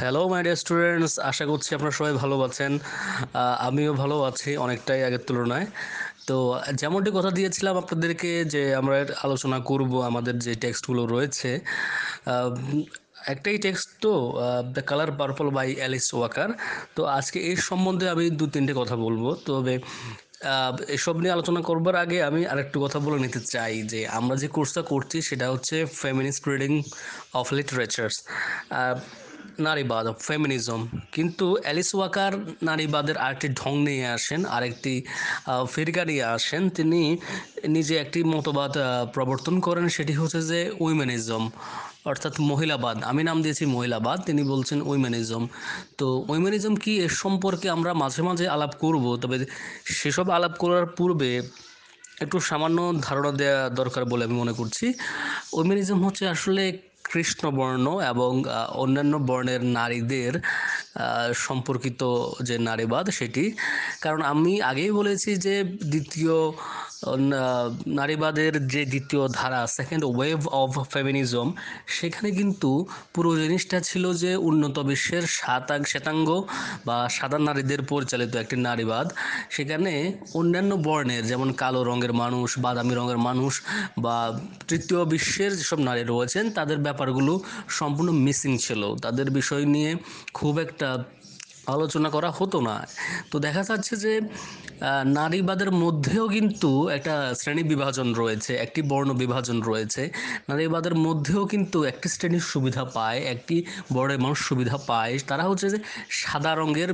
Hello my dear students আশা করছি আপনারা সবাই ভালো আছেন আমিও ভালো আছি অনেকটাই আগের তুলনায় তো যেমনটি কথা দিয়েছিলাম আপনাদেরকে যে আমরা আলোচনা করব আমাদের যে টেক্সটগুলো রয়েছে একটাই টেক্সট তো the colour purple by Alice Walker তো আজকে এর সম্বন্ধে আমি দু তিনটে কথা বলবো তবে এসব নিয়ে আলোচনা করবার আগে আমি আরেকটু কথা বলে নিতে চাই যে আমরা যে কোর্সটা করছি সেটা হচ্ছে ফেমিনিস্ট রিডিং অফ লিটারেচার্স নারীবাদ ফেমিনিজম কিন্তু অ্যালিস ওয়াকার নারীবাদের আরেকটি ঢং নিয়ে আসেন আরেকটি ফিরকা নিয়ে আসেন তিনি নিজে একটি মতবাদ প্রবর্তন করেন সেটি হচ্ছে যে উইমেনিজম অর্থাৎ মহিলাবাদ আমি নাম দিয়েছি মহিলাবাদ তিনি বলছেন উইম্যানিজম তো উইম্যানিজম কি এর সম্পর্কে আমরা মাঝে মাঝে আলাপ করব তবে সেসব আলাপ করার পূর্বে একটু সামান্য ধারণা দেওয়া দরকার বলে আমি মনে করছি উইম্যানিজম হচ্ছে আসলে কৃষ্ণবর্ণ এবং অন্যান্য বর্ণের নারীদের সম্পর্কিত যে নারীবাদ সেটি কারণ আমি আগেই বলেছি যে দ্বিতীয় নারীবাদের যে দ্বিতীয় ধারা সেকেন্ড ওয়েভ অফ ফেমিনিজম সেখানে কিন্তু পুরো জিনিসটা ছিল যে উন্নত বিশ্বের সাতাং শ্বেতাঙ্গ বা সাদা নারীদের পরিচালিত একটি নারীবাদ সেখানে অন্যান্য বর্ণের যেমন কালো রঙের মানুষ বাদামি রঙের মানুষ বা তৃতীয় বিশ্বের যেসব নারী রয়েছেন তাদের ব্যাপারগুলো সম্পূর্ণ মিসিং ছিল তাদের বিষয় নিয়ে খুব একটা আলোচনা করা হতো না তো দেখা যাচ্ছে যে নারীবাদের মধ্যেও কিন্তু একটা শ্রেণী বিভাজন রয়েছে একটি বর্ণ বিভাজন রয়েছে নারীবাদের মধ্যেও কিন্তু একটি শ্রেণীর সুবিধা পায় একটি বড় মানুষ সুবিধা পায় তারা হচ্ছে যে সাদা রঙের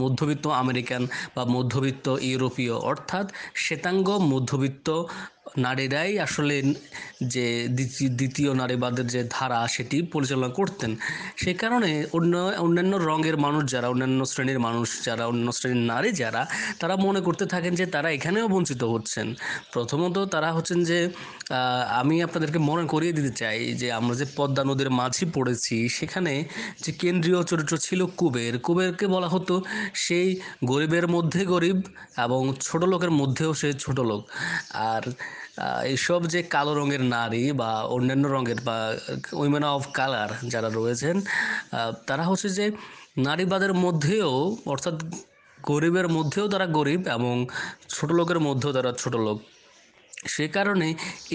মধ্যবিত্ত আমেরিকান বা মধ্যবিত্ত ইউরোপীয় অর্থাৎ শ্বেতাঙ্গ মধ্যবিত্ত নারীরাই আসলে যে দ্বিতীয় নারীবাদের যে ধারা সেটি পরিচালনা করতেন সে কারণে অন্য অন্যান্য রঙের মানুষ যারা অন্যান্য শ্রেণীর মানুষ যারা অন্য শ্রেণীর নারী যারা তারা মনে করতে থাকেন যে তারা এখানেও বঞ্চিত হচ্ছেন প্রথমত তারা হচ্ছেন যে আমি আপনাদেরকে মনে করিয়ে দিতে চাই যে আমরা যে পদ্মা নদীর মাঝি পড়েছি সেখানে যে কেন্দ্রীয় চরিত্র ছিল কুবের কুবেরকে বলা হতো সেই গরিবের মধ্যে গরিব এবং ছোট লোকের মধ্যেও সে ছোট লোক আর এইসব যে কালো রঙের নারী বা অন্যান্য রঙের বা উইমেন অফ কালার যারা রয়েছেন তারা হচ্ছে যে নারীবাদের মধ্যেও অর্থাৎ গরিবের মধ্যেও তারা গরিব এবং ছোট লোকের মধ্যেও তারা ছোট লোক সে কারণে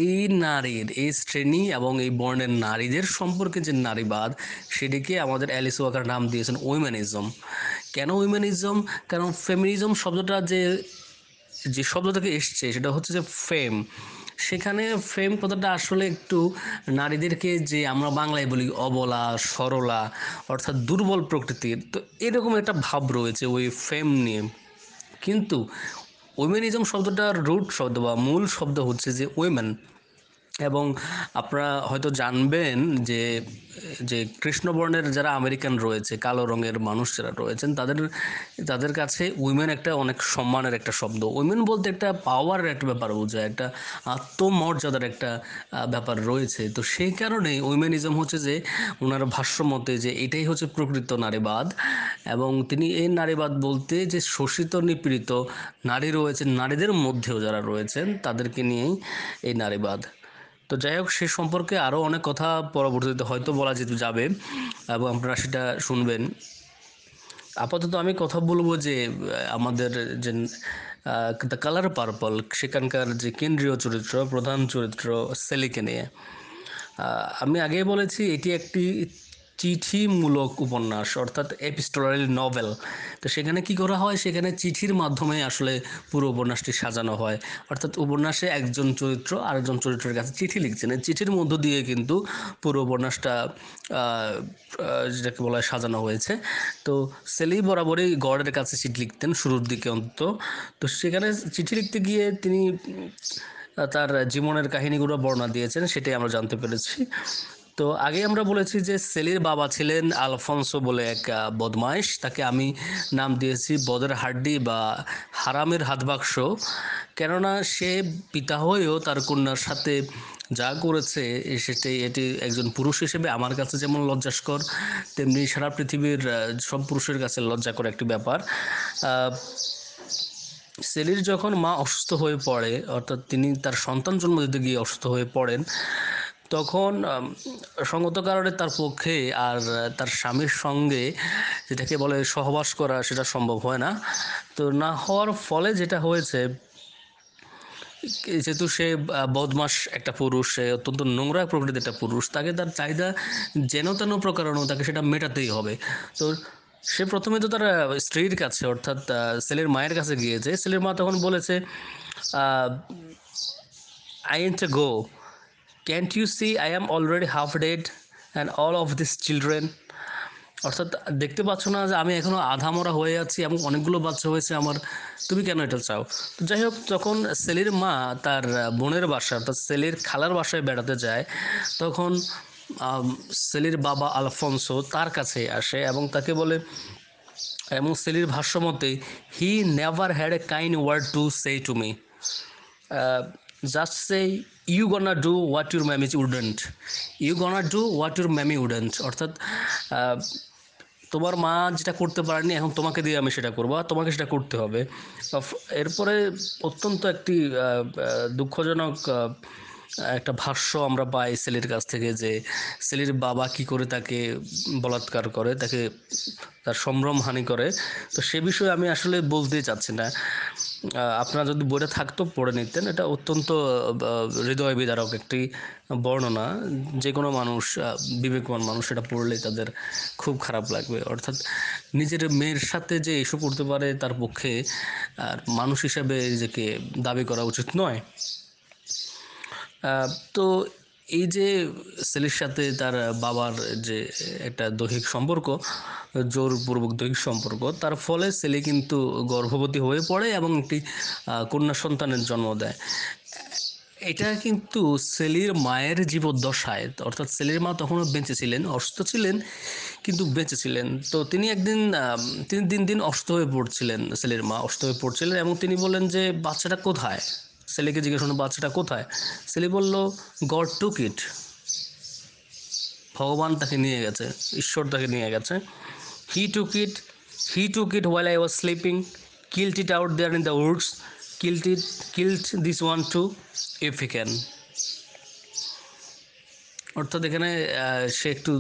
এই নারীর এই শ্রেণী এবং এই বর্ণের নারীদের সম্পর্কে যে নারীবাদ সেটিকে আমাদের অ্যালিস ওয়াকার নাম দিয়েছেন উইমেনিজম কেন উইমেনিজম কারণ ফেমিনিজম শব্দটা যে যে শব্দ থেকে এসছে সেটা হচ্ছে যে ফেম সেখানে ফেম কথাটা আসলে একটু নারীদেরকে যে আমরা বাংলায় বলি অবলা সরলা অর্থাৎ দুর্বল প্রকৃতির তো এরকম একটা ভাব রয়েছে ওই ফেম নিয়ে কিন্তু ওমেনিজম শব্দটার রুট শব্দ বা মূল শব্দ হচ্ছে যে ওয়েমেন এবং আপনারা হয়তো জানবেন যে যে কৃষ্ণবর্ণের যারা আমেরিকান রয়েছে কালো রঙের মানুষ যারা রয়েছেন তাদের তাদের কাছে উইমেন একটা অনেক সম্মানের একটা শব্দ উইমেন বলতে একটা পাওয়ারের একটা ব্যাপার বোঝায় একটা আত্মমর্যাদার একটা ব্যাপার রয়েছে তো সেই কারণে উইমেনিজম হচ্ছে যে ওনার ভাষ্য মতে যে এটাই হচ্ছে প্রকৃত নারীবাদ এবং তিনি এই নারীবাদ বলতে যে শোষিত নিপীড়িত নারী রয়েছেন নারীদের মধ্যেও যারা রয়েছেন তাদেরকে নিয়েই এই নারীবাদ তো যাই হোক সে সম্পর্কে আরও অনেক কথা পরবর্তীতে হয়তো বলা যেতে যাবে এবং আপনারা সেটা শুনবেন আপাতত আমি কথা বলবো যে আমাদের যে দ্য কালার পার্পল সেখানকার যে কেন্দ্রীয় চরিত্র প্রধান চরিত্র সেলিকে নিয়ে আমি আগেই বলেছি এটি একটি চিঠিমূলক উপন্যাস অর্থাৎ এপিস্টোলারি নভেল তো সেখানে কি করা হয় সেখানে চিঠির মাধ্যমে আসলে পুরো উপন্যাসটি সাজানো হয় অর্থাৎ উপন্যাসে একজন চরিত্র আরেকজন চরিত্রের কাছে চিঠি লিখছেন চিঠির মধ্য দিয়ে কিন্তু পুরো উপন্যাসটা যেটাকে বলা হয় সাজানো হয়েছে তো সেলেই বরাবরই গড়ের কাছে চিঠি লিখতেন শুরুর দিকে অন্তত তো সেখানে চিঠি লিখতে গিয়ে তিনি তার জীবনের কাহিনীগুলো বর্ণনা দিয়েছেন সেটাই আমরা জানতে পেরেছি তো আগে আমরা বলেছি যে সেলির বাবা ছিলেন আলফনসো বলে এক বদমাইশ তাকে আমি নাম দিয়েছি বদের হাড্ডি বা হারামের হাতবাক্স কেননা সে পিতা হয়েও তার কন্যার সাথে যা করেছে সেটি এটি একজন পুরুষ হিসেবে আমার কাছে যেমন লজ্জাস্কর তেমনি সারা পৃথিবীর সব পুরুষের কাছে লজ্জাকর একটি ব্যাপার সেলির যখন মা অসুস্থ হয়ে পড়ে অর্থাৎ তিনি তার সন্তান জন্ম দিতে গিয়ে অসুস্থ হয়ে পড়েন তখন সঙ্গত কারণে তার পক্ষে আর তার স্বামীর সঙ্গে যেটাকে বলে সহবাস করা সেটা সম্ভব হয় না তো না হওয়ার ফলে যেটা হয়েছে যেহেতু সে বদমাস একটা পুরুষ সে অত্যন্ত নোংরা প্রকৃতির একটা পুরুষ তাকে তার চাহিদা যেন তেন প্রকারণ তাকে সেটা মেটাতেই হবে তো সে প্রথমে তো তার স্ত্রীর কাছে অর্থাৎ ছেলের মায়ের কাছে গিয়েছে ছেলের মা তখন বলেছে I ain't go can't you see I am already half dead and all of this children অর্থাৎ দেখতে পাচ্ছ না যে আমি এখনও মরা হয়ে আছি এবং অনেকগুলো বাচ্চা হয়েছে আমার তুমি কেন এটা চাও তো যাই হোক যখন সেলির মা তার বোনের বাসা অর্থাৎ সেলির খালার বাসায় বেড়াতে যায় তখন সেলির বাবা আলফনসো তার কাছে আসে এবং তাকে বলে এবং সেলির ভাষ্য মতে he never had a kind word to say to me just say you gonna do what your mammy's wouldn't you gonna do what your mammy wouldn't অর্থাৎ তোমার মা যেটা করতে পারেনি এখন তোমাকে দিয়ে আমি সেটা করবো তোমাকে সেটা করতে হবে এরপরে অত্যন্ত একটি দুঃখজনক একটা ভাষ্য আমরা পাই ছেলের কাছ থেকে যে ছেলের বাবা কি করে তাকে বলাৎকার করে তাকে তার সম্ভ্রম হানি করে তো সে বিষয়ে আমি আসলে বলতে চাচ্ছি না আপনারা যদি বইটা থাকতো পড়ে নিতেন এটা অত্যন্ত হৃদয় বিদারক একটি বর্ণনা যে কোনো মানুষ বিবেকবান মানুষ এটা পড়লেই তাদের খুব খারাপ লাগবে অর্থাৎ নিজের মেয়ের সাথে যে ইস্যু করতে পারে তার পক্ষে আর মানুষ হিসাবে নিজেকে দাবি করা উচিত নয় তো এই যে ছেলের সাথে তার বাবার যে একটা দৈহিক সম্পর্ক জোরপূর্বক দৈহিক সম্পর্ক তার ফলে ছেলে কিন্তু গর্ভবতী হয়ে পড়ে এবং একটি কন্যা সন্তানের জন্ম দেয় এটা কিন্তু সেলির মায়ের জীবদ্দশায় অর্থাৎ সেলির মা তখনও বেঁচে ছিলেন অসুস্থ ছিলেন কিন্তু বেঁচে ছিলেন তো তিনি একদিন তিনি দিন দিন অসুস্থ হয়ে পড়ছিলেন ছেলের মা অসুস্থ হয়ে পড়ছিলেন এবং তিনি বলেন যে বাচ্চাটা কোথায় ছেলেকে জিজ্ঞেস করলো বাচ্চাটা কোথায় ছেলে বলল গড টুক ইট ভগবান তাকে নিয়ে গেছে ঈশ্বর তাকে নিয়ে গেছে he took it he took it while I was sleeping killed it out there in the woods killed it killed this one too if you can অর্থাৎ এখানে সে একটু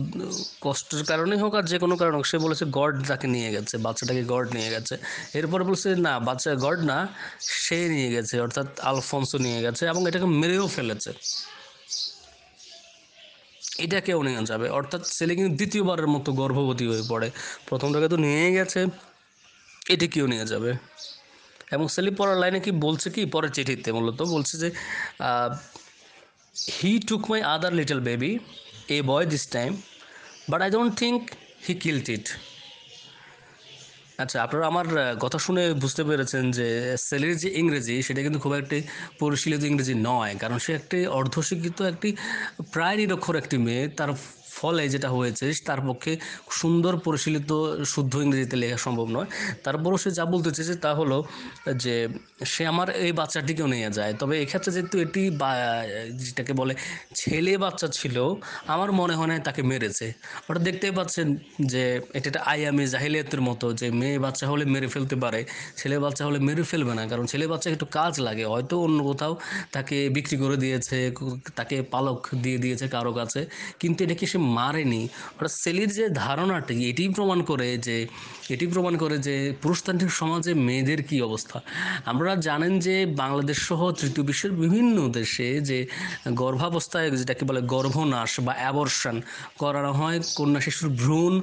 কষ্টের কারণে হোক আর যে কোনো কারণ হোক সে বলেছে গড তাকে নিয়ে গেছে বাচ্চাটাকে গড নিয়ে গেছে এরপর বলছে না বাচ্চা গড না সে নিয়ে গেছে অর্থাৎ আলফনসো নিয়ে গেছে এবং এটাকে মেরেও ফেলেছে এটা কেউ নিয়ে যাবে অর্থাৎ ছেলে কিন্তু দ্বিতীয়বারের মতো গর্ভবতী হয়ে পড়ে প্রথমটাকে তো নিয়ে গেছে এটি কেউ নিয়ে যাবে এবং সেলি পড়ার লাইনে কি বলছে কি পরে চিঠিতে মূলত বলছে যে He took my other little baby, a boy this time, but I don't think he killed it. আচ্ছা আপনারা আমার কথা শুনে বুঝতে পেরেছেন যে সেলের যে ইংরেজি সেটা কিন্তু খুব একটি পরিশীলিত ইংরেজি নয় কারণ সে একটি অর্ধশিক্ষিত একটি প্রায় নিরক্ষর একটি মেয়ে তার ফলে যেটা হয়েছে তার পক্ষে সুন্দর পরিশীলিত শুদ্ধ ইংরেজিতে লেখা সম্ভব নয় তারপরও সে যা বলতে চেয়েছে তা হলো যে সে আমার এই বাচ্চাটিকেও নিয়ে যায় তবে এক্ষেত্রে যেহেতু এটি যেটাকে বলে ছেলে বাচ্চা ছিল আমার মনে হয় না তাকে মেরেছে ওটা দেখতেই পাচ্ছেন যে এটা একটা আয়ামে জাহিলিয়াতের মতো যে মেয়ে বাচ্চা হলে মেরে ফেলতে পারে ছেলে বাচ্চা হলে মেরে ফেলবে না কারণ ছেলে বাচ্চা একটু কাজ লাগে হয়তো অন্য কোথাও তাকে বিক্রি করে দিয়েছে তাকে পালক দিয়ে দিয়েছে কারো কাছে কিন্তু এটা কি সে মারেনি ওটা সেলির যে ধারণাটি এটি প্রমাণ করে যে এটি প্রমাণ করে যে পুরুষতান্ত্রিক সমাজে মেয়েদের কি অবস্থা আমরা জানেন যে বাংলাদেশ সহ তৃতীয় বিশ্বের বিভিন্ন দেশে যে গর্ভাবস্থায় যেটাকে বলে গর্ভনাশ বা অ্যাবর্শন করানো হয় কন্যা শিশুর ভ্রূণ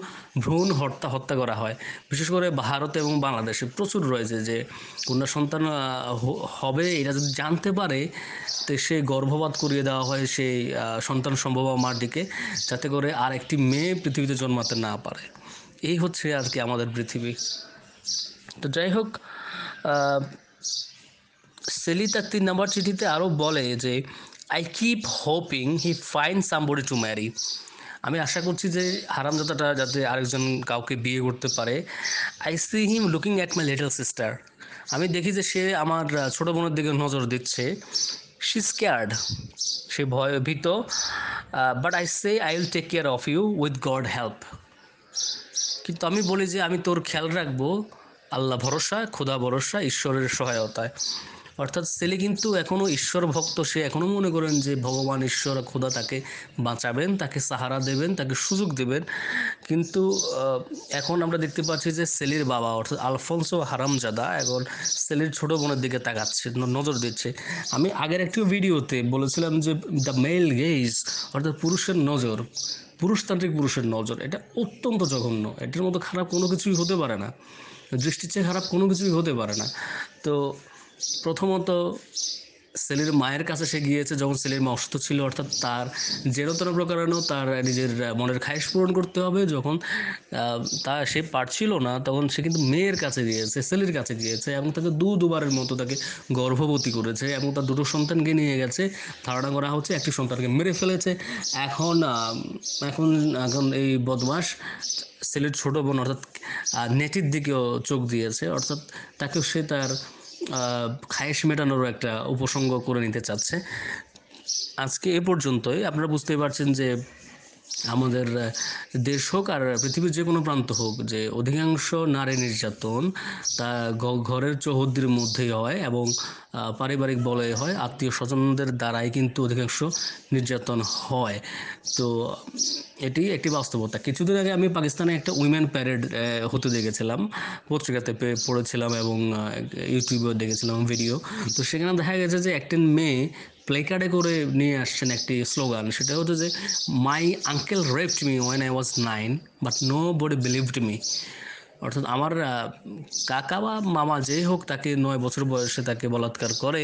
ভ্রূণ হত্যা হত্যা করা হয় বিশেষ করে ভারত এবং বাংলাদেশে প্রচুর রয়েছে যে কন্যা সন্তান হবে এটা যদি জানতে পারে তো সে গর্ভপাত করিয়ে দেওয়া হয় সেই সন্তান সম্ভবা মাটিকে যাতে করে আর একটি মেয়ে পৃথিবীতে জন্মাতে না পারে এই হচ্ছে আর কি আমাদের পৃথিবী তো যাই হোক সেলি তার তিন নম্বর চিঠিতে আরও বলে যে I keep hoping he find somebody to marry আমি আশা করছি যে হারামজাদাটা যাতে আরেকজন কাউকে বিয়ে করতে পারে I see him looking at my little sister আমি দেখি যে সে আমার ছোটো বোনের দিকে নজর দিচ্ছে শি স্কেয়ার্ড সে ভয় ভীত but I say I will take care of you with God help কিন্তু আমি বলি যে আমি তোর খেয়াল রাখবো আল্লাহ ভরসা খোদা ভরসা ঈশ্বরের সহায়তায় অর্থাৎ ছেলে কিন্তু এখনও ঈশ্বর ভক্ত সে এখনও মনে করেন যে ভগবান ঈশ্বর খোদা তাকে বাঁচাবেন তাকে সাহারা দেবেন তাকে সুযোগ দেবেন কিন্তু এখন আমরা দেখতে পাচ্ছি যে সেলের বাবা অর্থাৎ আলফোনসো হারামজাদা এখন সেলের ছোট বোনের দিকে তাকাচ্ছে নজর দিচ্ছে আমি আগের একটি ভিডিওতে বলেছিলাম যে দ্য মেল গেইজ অর্থাৎ পুরুষের নজর পুরুষতান্ত্রিক পুরুষের নজর এটা অত্যন্ত জঘন্য এটার মতো খারাপ কোনো কিছুই হতে পারে না দৃষ্টির চেয়ে খারাপ কোনো কিছুই হতে পারে না তো প্রথমত ছেলের মায়ের কাছে সে গিয়েছে যখন ছেলের মা অসুস্থ ছিল অর্থাৎ তার যেরতর প্রকারেণও তার নিজের মনের খায়েশ পূরণ করতে হবে যখন তা সে পারছিল না তখন সে কিন্তু মেয়ের কাছে গিয়েছে ছেলের কাছে গিয়েছে এবং তাকে দু দুবারের মতো তাকে গর্ভবতী করেছে এবং তার দুটো সন্তানকে নিয়ে গেছে ধারণা করা হচ্ছে একটি সন্তানকে মেরে ফেলেছে এখন এখন এখন এই বদমাস ছেলের ছোটো বোন অর্থাৎ নেটির দিকেও চোখ দিয়েছে অর্থাৎ তাকেও সে তার খায়েশ মেটানোরও একটা উপসঙ্গ করে নিতে চাচ্ছে আজকে এ পর্যন্তই আপনারা বুঝতেই পারছেন যে আমাদের দেশ হোক আর পৃথিবীর যে কোনো প্রান্ত হোক যে অধিকাংশ নারী নির্যাতন তা ঘরের চৌহদ্দির মধ্যেই হয় এবং পারিবারিক বলয়ে হয় আত্মীয় স্বজনদের দ্বারাই কিন্তু অধিকাংশ নির্যাতন হয় তো এটি একটি বাস্তবতা কিছুদিন আগে আমি পাকিস্তানে একটা উইমেন প্যারেড হতে দেখেছিলাম পত্রিকাতে পড়েছিলাম এবং ইউটিউবেও দেখেছিলাম ভিডিও তো সেখানে দেখা গেছে যে একটি মেয়ে প্লেকার্ডে করে নিয়ে আসছেন একটি স্লোগান সেটা হতো যে my uncle raped me when I was nine but nobody believed me অর্থাৎ আমার কাকা বা মামা যেই হোক তাকে নয় বছর বয়সে তাকে বলাৎকার করে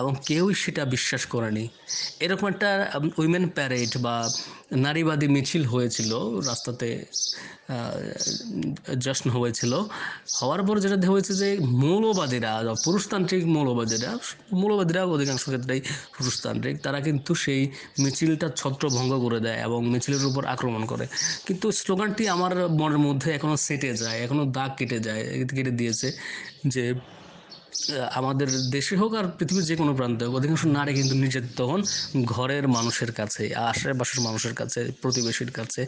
এবং কেউই সেটা বিশ্বাস করেনি এরকম একটা উইমেন প্যারেড বা নারীবাদী মিছিল হয়েছিল রাস্তাতে যশ্ন হয়েছিল হওয়ার পর যেটা হয়েছে যে মৌলবাদীরা পুরুষতান্ত্রিক মৌলবাদীরা মৌলবাদীরা অধিকাংশ ক্ষেত্রেই পুরুষতান্ত্রিক তারা কিন্তু সেই মিছিলটা ছত্রভঙ্গ করে দেয় এবং মিছিলের উপর আক্রমণ করে কিন্তু স্লোগানটি আমার মনের মধ্যে এখনও সেটে যায় এখনও কোনো দাগ কেটে যায় কেটে দিয়েছে যে আমাদের দেশে হোক আর পৃথিবীর যে কোনো প্রান্তে হোক অধিকাংশ নারী কিন্তু নিজের তখন ঘরের মানুষের কাছে আশেপাশের মানুষের কাছে প্রতিবেশীর কাছে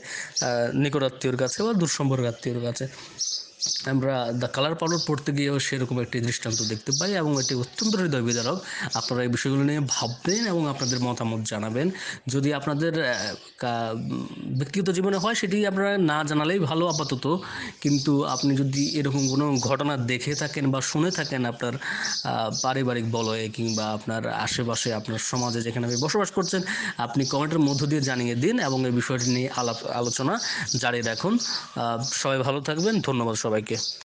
নিকটাত্মীয়র কাছে বা দুঃসম্পর্ক আত্মীয়র কাছে আমরা দ্য কালার পাউডার পড়তে গিয়েও সেরকম একটি দৃষ্টান্ত দেখতে পাই এবং এটি অত্যন্ত হৃদয় বিদারক আপনারা এই বিষয়গুলো নিয়ে ভাববেন এবং আপনাদের মতামত জানাবেন যদি আপনাদের ব্যক্তিগত জীবনে হয় সেটি আপনারা না জানালেই ভালো আপাতত কিন্তু আপনি যদি এরকম কোনো ঘটনা দেখে থাকেন বা শুনে থাকেন আপনার পারিবারিক বলয়ে কিংবা আপনার আশেপাশে আপনার সমাজে যেখানে আপনি বসবাস করছেন আপনি কমেন্টের মধ্য দিয়ে জানিয়ে দিন এবং এই বিষয়টি নিয়ে আলাপ আলোচনা জারি রাখুন সবাই ভালো থাকবেন ধন্যবাদ সবাইকে you.